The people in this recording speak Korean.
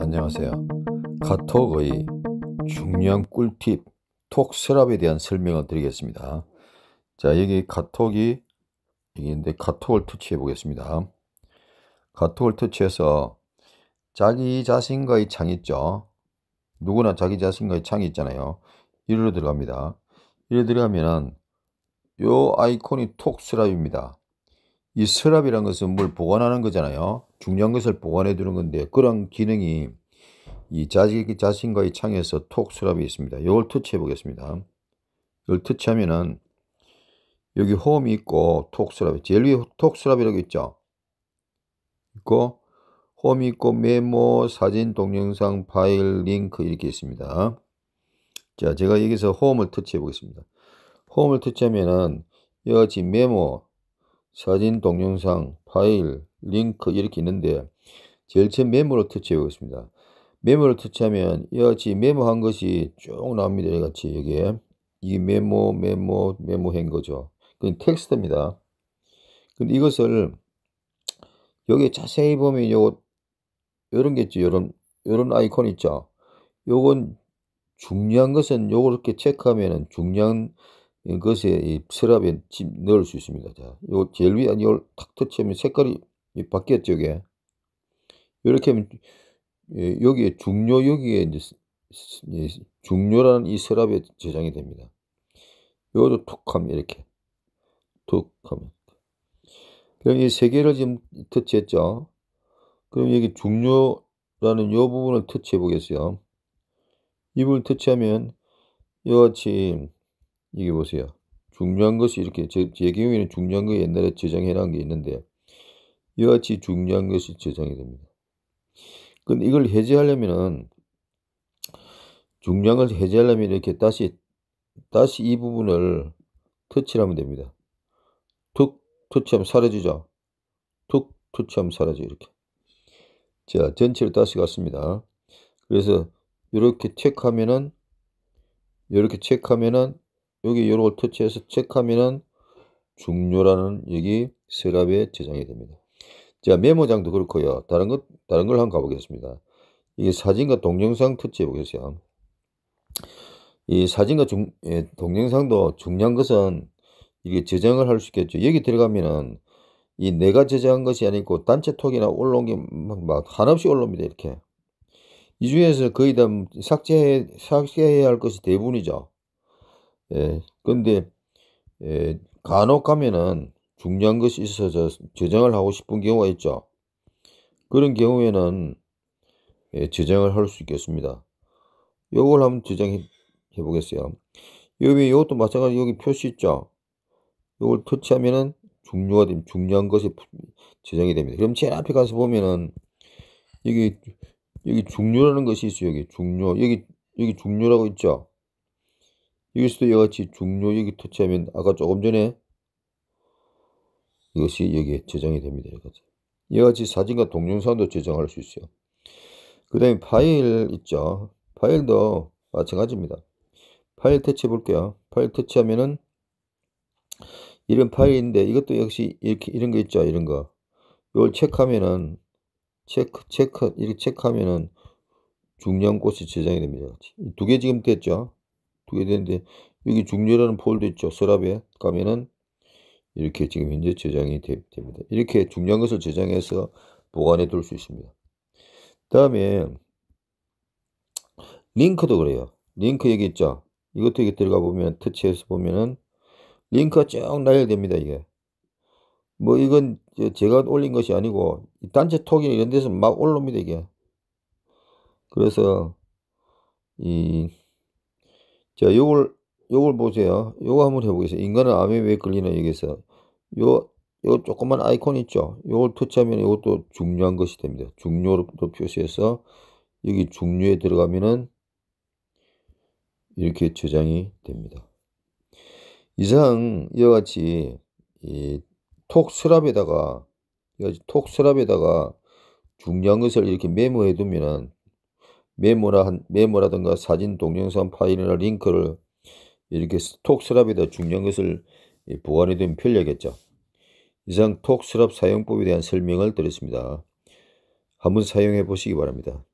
안녕하세요. 카톡의 중요한 꿀팁, 톡 서랍에 대한 설명을 드리겠습니다. 자, 여기 카톡이, 여기인데 카톡을 터치해 보겠습니다. 카톡을 터치해서 자기 자신과의 창 있죠? 누구나 자기 자신과의 창이 있잖아요. 이리로 들어갑니다. 이리 들어가면은 요 아이콘이 톡 서랍입니다. 이 서랍이란 것은 뭘 보관하는 거잖아요. 중요한 것을 보관해 두는 건데 그런 기능이 이 자식, 자신과의 창에서 톡 서랍이 있습니다. 이걸 터치해 보겠습니다. 이걸 터치하면은 여기 홈이 있고 톡 서랍이 제일 위에 톡 서랍이라고 있죠. 있고 홈이 있고 메모, 사진, 동영상, 파일, 링크 이렇게 있습니다. 자, 제가 여기서 홈을 터치해 보겠습니다. 홈을 터치하면은 여기 메모, 사진, 동영상, 파일, 링크 이렇게 있는데 제일 처음 메모를 터치해 보겠습니다. 메모를 터치하면 이같이 메모한 것이 쭉 나옵니다. 이같이 여기에 이 메모, 메모, 메모한 거죠. 그건 텍스트입니다. 근데 이것을 여기 자세히 보면 요 요런 게 있죠. 요런 요런 아이콘 있죠. 요건 중요한 것은 요렇게 체크하면은 중요한 이것에 예, 이 서랍에 집 넣을 수 있습니다. 자, 요 제일 위에 이걸 탁 터치하면 색깔이 바뀌었죠, 이게. 이렇게 하면 예, 여기에 중요 여기에 이제 예, 중요라는 이 서랍에 저장이 됩니다. 요것도 툭 하면 이렇게 툭 하면 그럼 이 세 개를 지금 터치했죠. 그럼 여기 중요라는 요 부분을 터치해 보겠어요. 이 부분 터치하면 이 같이 이게 보세요. 중요한 것이 이렇게 제, 제 경우에는 중요한 거 옛날에 저장해 놓은 게 있는데 이와 같이 중요한 것이 저장이 됩니다. 근데 이걸 해제하려면은 중요한 걸 해제하려면 이렇게 다시 다시 이 부분을 터치를 하면 됩니다. 툭 터치하면 사라지죠. 툭 터치하면 사라져 이렇게. 자 전체를 다시 갔습니다. 그래서 이렇게 체크하면은 이렇게 체크하면은 여기 요걸 터치해서 체크하면은 중요라는 여기 서랍에 저장이 됩니다. 자, 메모장도 그렇고요. 다른 것 다른 걸 한번 가보겠습니다. 이게 사진과 동영상 터치해 보겠어요. 이 사진과 중, 예, 동영상도 중요한 것은 이게 저장을 할 수 있겠죠. 여기 들어가면은 이 내가 저장한 것이 아니고 단체 톡이나 올라온 게막 막 한없이 올라옵니다. 이렇게. 이 중에서 거의 다 삭제해, 삭제해야 할 것이 대부분이죠. 예, 근데, 예, 간혹 가면은 중요한 것이 있어서 저장을 하고 싶은 경우가 있죠. 그런 경우에는 예, 저장을 할 수 있겠습니다. 요걸 한번 저장해 보겠어요. 여기 이것도 마찬가지 여기 표시 있죠. 요걸 터치하면은 중요가 중요한 것이 저장이 됩니다. 그럼 제일 앞에 가서 보면은 여기 여기 중요라는 것이 있어요. 여기 중요 여기 여기 중요라고 있죠. 여기서도 이와 같이 중요 여기 터치하면 아까 조금 전에 이것이 여기에 저장이 됩니다. 여기까 이와 같이 사진과 동영상도 저장할 수 있어요. 그 다음에 파일 있죠. 파일도 마찬가지입니다. 파일 터치해 볼게요. 파일 터치하면은 이런 파일인데 이것도 역시 이렇게 이런 거 있죠. 이런 거. 이걸 체크하면은 체크 체크 이렇게 체크하면은 중요한 곳이 저장이 됩니다. 두 개 지금 됐죠. 두게 되는데 여기 중요라는 폴더 있죠. 서랍에 가면은 이렇게 지금 현재 저장이 됩니다. 이렇게 중요한 것을 저장해서 보관해 둘 수 있습니다. 다음에 링크도 그래요. 링크 여기 있죠. 이것도 여기 들어가 보면 터치해서 보면은 링크가 쭉 나열됩니다. 이게 뭐 이건 제가 올린 것이 아니고 단체 톡이나 이런 데서 막 올라옵니다. 이게 그래서 이 자, 요걸, 요걸 보세요. 요거 한번 해보겠습니다. 인간은 암에 왜 걸리나 여기서. 요, 요 조그만 아이콘 있죠? 요걸 터치하면 이것도 중요한 것이 됩니다. 중요로 표시해서 여기 중요에 들어가면은 이렇게 저장이 됩니다. 이상 이와 같이 톡 서랍에다가 톡 서랍에다가 중요한 것을 이렇게 메모해 두면은 메모라 한, 메모라든가 사진, 동영상 파일이나 링크를 이렇게 톡 서랍에다 중요한 것을 보관해 두면 편리하겠죠. 이상 톡 서랍 사용법에 대한 설명을 드렸습니다. 한번 사용해 보시기 바랍니다.